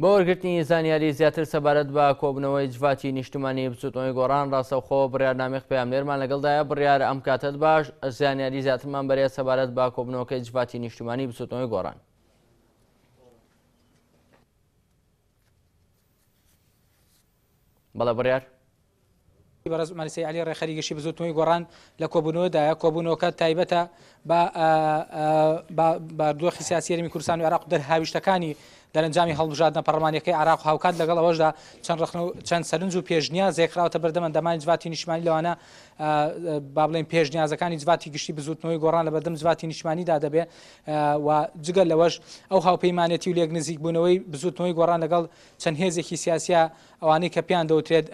بە وەرگرتنی زانیاری زیاتر سەبارەت بە کۆبنەوەی جواتی نیشتمانی بچوتنەوەی گۆڕان ڕاستەوخۆ بڕارنامێک پامێرمان لەگەڵدایە بڕیار ئەم کاتت باش زانیاری زیاترمان بەرێ سەبارەت با کۆبنەوەکەی جواتی نیشتمانی بچوتنەوەی گۆڕان. بەڵە بڕیار بەڕز مەلیسی علی ڕێخەری گەشی بزوتنەوەی گۆڕان لە کۆبوونەوەدایە کۆبوونەوەکە تایبەتە بە دوۆ خیسیاسیەرمی کوردستان و عراق دەرهاویشتەکانی دەرەنجامی هەڵبژاردنە پەرمانەکەی عراق هاوکات لەگەڵ ئەوەشدا چەند چەند سەرنج و پێشنیا زێکراوتە بەردەمە دەمانی جواتی نیشمانی لەوانە با بڵێن پێشنیازەکانی زواتی گشتی بزوتنەوەی گۆڕان لە بەدەم زواتی نیشمانیدا دەبێ و جگەل لەوەش ئەو هاوپەیمانەتی و لێک نزیک بوونەوەی بزوتنەوەی گۆڕان لەگەڵ چەند هێزێکی سیاسە ئەوانەی کە پیان دەوترێت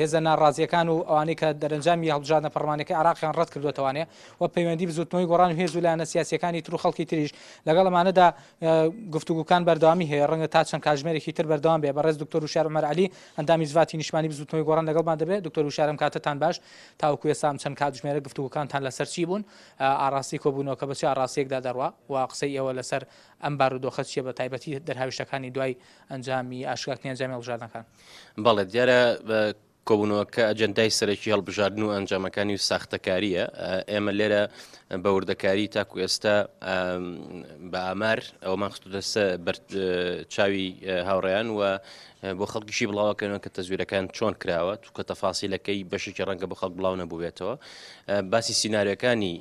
هێزە ناڕازیەکان و ئەوانەی کە دەرەنجامی هەڵبژاردنە پەرمانەکە عراقیان ڕەت کردوێتوانێ و پەیوەندی بزوتنەوەی گۆڕان و هێز و لایەنە سیاسەکانی تر و خەڵکی تریش لەگەڵ ئەمانەدا گفتوگوکان بەرداوامی هەیە ڕەنگە تا چەند کاژمێرێکی تر بەردەوام بێ بەڕێز دکتۆر و شارمەرعلی ئەندامی زواتی نیشمانی بزوتنەوەی گۆڕان لەگەڵمان دەبێت دکتۆر و شارم کاتتان باش تاوکوێ سام چەند کاتژمێرە گفتوگوکانتان لەسەر چی بوون ئاراستی کۆبوونەوە کە بەچی ئاراسیەکدا دەڕوا و قسەی ئێوە لەسەر ئەم بارودۆخەت چیە بە تایبەتی دەرهاویشتەکانی دوای ئەنجامی ئاشکاکنی ئەنجامی ژانەکان بەڵێ دیارە کۆبوونەوەکە ئەجەندای سەرەکی هەڵبژاردن و ئەنجامەکانی و ساختەکاریە ئێمە لێرە بەوردەکاری تاکو ئێستا بە ئامار ئەومان خستودەسە چاوی هاوڕێیان و بۆ خەڵکیشی بڵاوکەنەوە کە تەزویرەکان چۆن کراوە توکە تەفاسیلەکەی بەشێکی ڕەنگە بە خەڵک بڵاو نەبووێتەوە باسی سینناریەکانی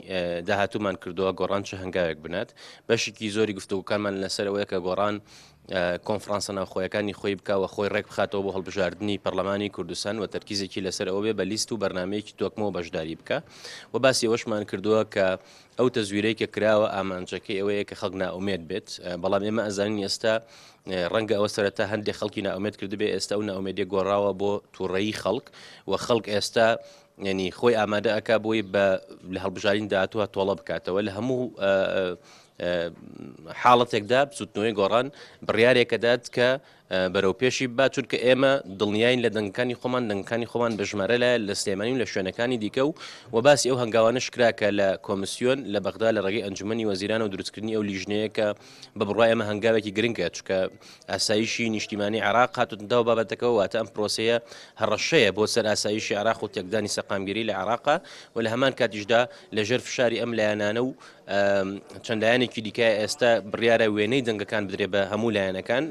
داهاتومان کردووە گۆڕان چه هەنگاوێک بنات بەشێکی زۆری گفتوگوکانمان لەسەرەوەی کە گۆڕان کۆنفرانسە ناوخۆیەکانی خۆی بکەوە خۆی ڕێک بخاتەوە بۆ هەڵبژاردننی پەرلەمانی کوردستان و تەرکیزێکی لەسەر ئەوێ بە لیست و بەرنمەیەکی تۆکمەوە بەشداری بکە و باسی ئەوەشمان کردووە کە ئەو تەزویرەیەکە کراوە ئامانجەکەی ئەوەیە کە خەڵک ناومێت بێت بەڵام ئێمە ئەزانین ئێستا ڕەنگە ئەوە سەرەتا هەندێک خەڵکی ناومێت کردبێ ئێستا و ناومێدیە گۆڕاوە بۆ تووڕێی خەڵک و خەڵک ئێستا ینی خۆی ئامادە ئەک بۆی بە لە هەڵبژارین داهاتوە تۆڵە بکاتەوە لە هەموو حاڵەتێکدا سوتنەوەی گۆڕان بڕیارێکە دات کە بەرەو پێشی باتور کە ئێمە دڵنیایین لە دەنگەکانی خۆمان دەنگەکانی خۆمان بژمارە لە لە سلێمانی لە شوێنەکانی دیکە و و باسی ئەو هەنگاوانش کراکە لە کۆمسیۆن لە بەغدا لە ڕێگەی ئەنجومی وەزیران و دروستکردنی ئەو لیژنەیە کە بە بڕای ئەمە هەنگاوێکی گرنگە چکە ئاساییشی نیشتیمانی عراق هاتوتندا و بابەتەکەەوە واتە ئەم پرۆسەیە هەڕەشەیە بۆ سەر ئاساییشی عراق و تێکدانی سەقامگیری لە عراقا و لە هەمان کاتیشدا لەژێر فشاری ئەم لایەنانە و چەندایانێکی دیکە ئێستا بڕیارە وێنەی دەنگەکان بدرێ بە هەموو لایەنەکان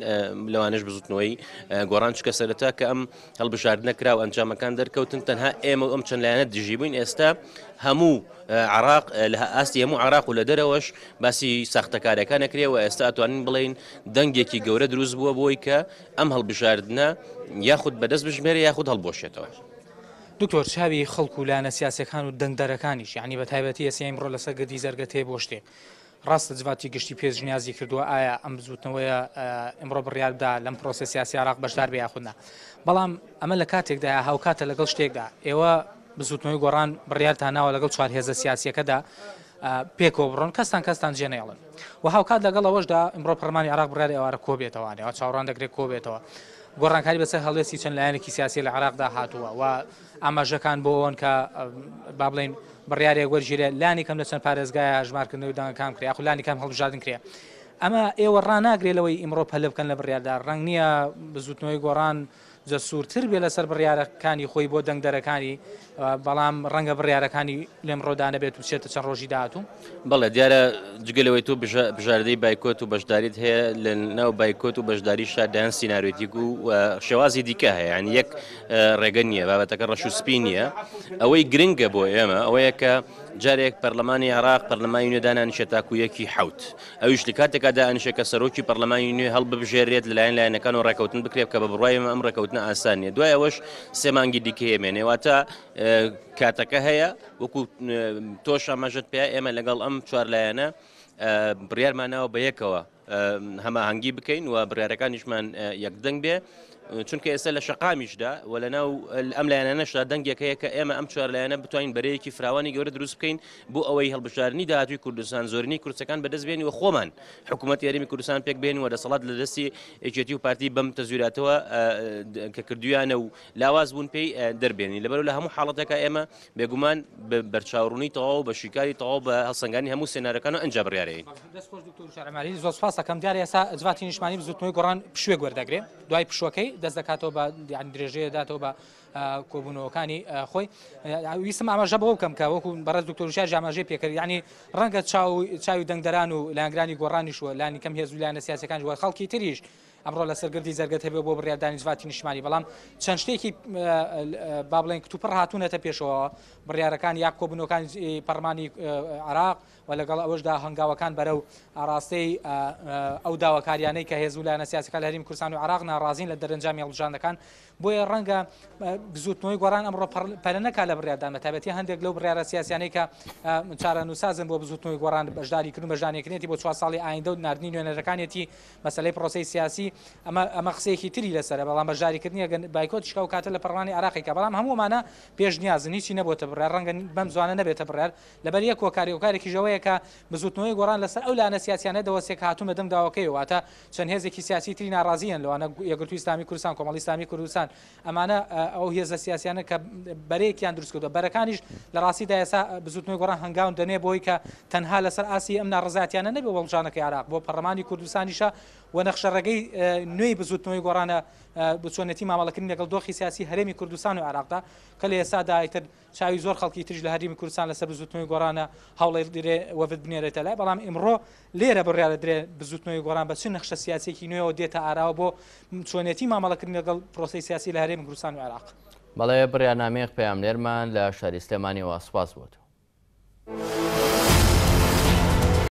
لەوانش گزوتنەوەی گۆڕان چکە سەرەتا کە ئەم هەڵبژاردنە کرا و ئەنجامەکان دەرکەوتن تەنها ئێمە ئەم چەند لایەنە دژی بووین ئێستا هەموو عراق لە ئاستی هەموو عراق و لە دەرەوەش باسی ساختەکارەکان نەکرێەوە ئێستا ئەتوانین بڵین دەنگێکی گەورە دروست بووە بۆی کە ئەم هەڵبژاردنە یاخود بەدەست بژمێرە یاخود هەڵبۆشێتەوە. دکتۆر چاوی خەڵکو لاەنە سیاسەکان و دەنگدارەکانیش یعنی بە تایبەتی ئەسی ئەمڕۆ لەسەر گەدی زەرگەت هەیە بۆ شتێک ڕاستە جواتی گشتی پێش ژنیازی کردووە ئایا ئەم زوتنەوەیە ئەمڕۆ بڕیاردا لەم پرۆسی سیاسی عراق بەشدار بە یاخودنا بەڵام ئەمە لە کاتێکدا هاوکاتە لەگەڵ شتێکدا ئێوە بزوتنەوەی گۆڕان بڕیارتا ناوە لەگەڵ چوار هێزە سیاسەکەدا پێکۆ بڕۆن کەستان کەستان جێنێڵن و هاوکات لەگەڵ ئەوەشدا ئەمڕۆ پەرمانی عراق بڕێ ئەوارە کۆبێتەوەوانێ چاوەڕان دەگرێت کۆبێتەوە گۆڕانکاری بەسەر هەڵێسی چەند لایەنێکی سیاسی لە عراقدا هاتووە و ئاماژەکان بۆ ئەوەن کە با بڵین بڕیارێک وەرگیرێ لانی کەم لە چەند پارێزگایە ژمارکردنەوەی دانگکان کرێ خو لانی کەم هەڵبژادن کرێ. ئەمە ئێوە ڕناگرێت لەوەی ئیمڕۆ پەلە بکەن لە بڕیاردا ڕنگ نییە بزوتنەوەی گۆڕان زە سوورتر بێ لەسەر بڕیارەکانی خۆی بۆ دەنگدەرەکانی بەڵام ڕەنگە بڕیارەکانی لێم ڕۆدانە بێت و بچێتە چەند ڕۆژی داهاتوم بەڵێ دیارە جگەلەوەی تو بژاردەی بایکۆت و بەشداریت هەیە لە ناو بایکۆت و بەشداری شادایان سینناروێتیک و شێوازی دیکە هەیە یان یەک ڕێگە نییە بابەتەکە ڕەش و سپی نییە ئەوەی گرنگە بۆ ئێمە ئەوەیە کە جارێک پەرلەمانی عراق پەرلەمانی نوێدانانیشە تاکویەکی حوت ئەویش لە کاتێکدا ئەنشەکە سەرۆکی پەرلەمانی نوێ هەڵ ببژێرێت لەلایەن لایەنەکان و ڕێکەوتن بکرێت کە بە بڕایمە ئەم ڕێکەوتنە ئاسانیە دوای ئەوەش سێمانگی دیکەێمێنێواتە کاتەکە هەیە وەکو تۆش ئاماژت پێ ئێمە لەگەڵ ئەم چوار لایەنە بڕارمانەوە بە یەکەوە هەماهنگگی بکەین و بڕارەکانیشمان یەکدەنگ بێ چونکە ئێستا لە شقامیشدا و لە ناو ئەم لایەنەشدا دەنگێک هەیە کە ئێمە ئەم چوار لایەنە بتوانین بەرەیەکی فراوانی گەورە دروست بکەین بۆ ئەوەی هەڵبشارنی داهاتوی کوردستان زۆرنی کورسەکان بەدەست بێنی و خۆمان حکوومەت یاریمی کوردستان پێک بێن و دەسەڵات لە دەستی ئەچێتی و پارتی بەم تەزوراتەوە کە کردویانە و لاواز بوون پێی دەربێنی لەبەرو لە هەموو حاڵەتەکە ئێمە بێگومان بەرچاوڕوونی تەواو بە شیکاری تەواو بە هەسەنگانی هەموو سێنارەکان و ئەنجا بڕیارەیە دەستۆش دکتۆر شارەماری زۆسپاس دەکەم دیارە ئێستا جواتی نیشمانی بزوتنەوەی گۆڕان پشوێ گوەردەگرێ دوای پشوەکەی دەست دەکاتەوە بە درێژەیە داتەوە بە کۆبوونەوەکانی خۆی ویسم ئاماژە بەەوە بکەم کە وەکو بەڕێز دکتۆرشیا ژاماژەی پێکرد ینی ڕەنگە چاوی دەنگدەران و لاینگرانی گۆڕانیشوە لانی کەم هێزولیانە سیاسەکان وە خەڵکی تریش ئەمڕۆ لە سەرگردی زەرگەت هەبێ بۆ بڕیاردانی زواتی نیشمانی بەڵام چەند شتێکی با بڵێن کتوپڕ هاتوونەتە پێشەوە بڕیارەکان یا کۆبنەکان پەرمانی عراق و لەگەڵ ئەوشدا هەنگاوەکان بەرەو ئاراستەی ئەو داواکاریانەی کە هێزولانە سیاسەکە هەریم کوردستان و عراق ناڕازین لە دەرەنجامی هەڵژانەکان بۆیە ڕەنگە بزوتنەوەی گۆران ئەمڕۆ پەرەنەکە لە بڕیادان بەتابەتی هەندێک لەو بڕیارە سیاسیانەی کە چارە نووسازن بۆ بزوتنەوەی گۆران بەشداری کردو بەژانێکنێتی بۆ چوار ساڵی ئایندە و نردنی نوێنەرەکانێتی مەسلەی پرۆسی سیاسی بەڕاستی ئەمە ئەمە قسەیەکی تری لەسەر بەڵام بەژاریکردنی گەن بایکۆ شکا و کاتە لە پڕوانی عراقیکە بەڵام هەمومانە پێش نیازنی چی نەبتە بڕێ ڕەنگە بەم زوانە نەبێتە بڕێر لەبەر یە کۆکاری وکارێکی ژەوەیەکە بزوتنەوەی گۆران لەسەر ئەو لاەنە سیاسیانە دەوەسێک هاتومە دەم داواکەی واتە چەند هێزێکی سیاسی تری ناڕازیان لەوانە یەگرتووی ئسلامی کوردستان کۆمەڵی ئسلامی کوردستان ئەمانە ئەو هێزە سیاسیانە کە بەرەیەکیان دروستکەوتە بەرەکانیش لە ڕاستی دایسا بزوتنەوەی گۆڕان هەنگاون دەنێ بۆی کە تەنها لەسەر ئاسی ئەم ناڕزاتیانە نەبێ وەڵژانەکە عراق بۆ پەرلمانی کوردستانیشە و نەخشەڕێگەی نوێی بزوتنەوەی گۆڕانە بچۆنەتی مامەڵەکردن لەگەڵ دۆخی سیاسی هەرێمی کوردستان و عراقدا کە لە ئێستادا ئیتر چاوی زۆر خەڵکی ترژ لە هەریمی کوردستان لەسەر بزوتنەوەی گۆرانە هەوڵی درێ وەفت بنێرێتە لای بەڵام ئمڕۆ لێرە بڕیاە درێ بزوتنەوەی گۆران بە چ نەخشە سیاسێکی نوێەوە دێتە ئاراوە بۆ چۆنێتی مامەڵەکردن لەگەڵ پرۆسی سیاسی لە هەرێمی کوردستان و عراق بەڵێ بڕیانامێخ پەیام لێرمان لە شاری سلێمانی واسپاس بۆتەوە.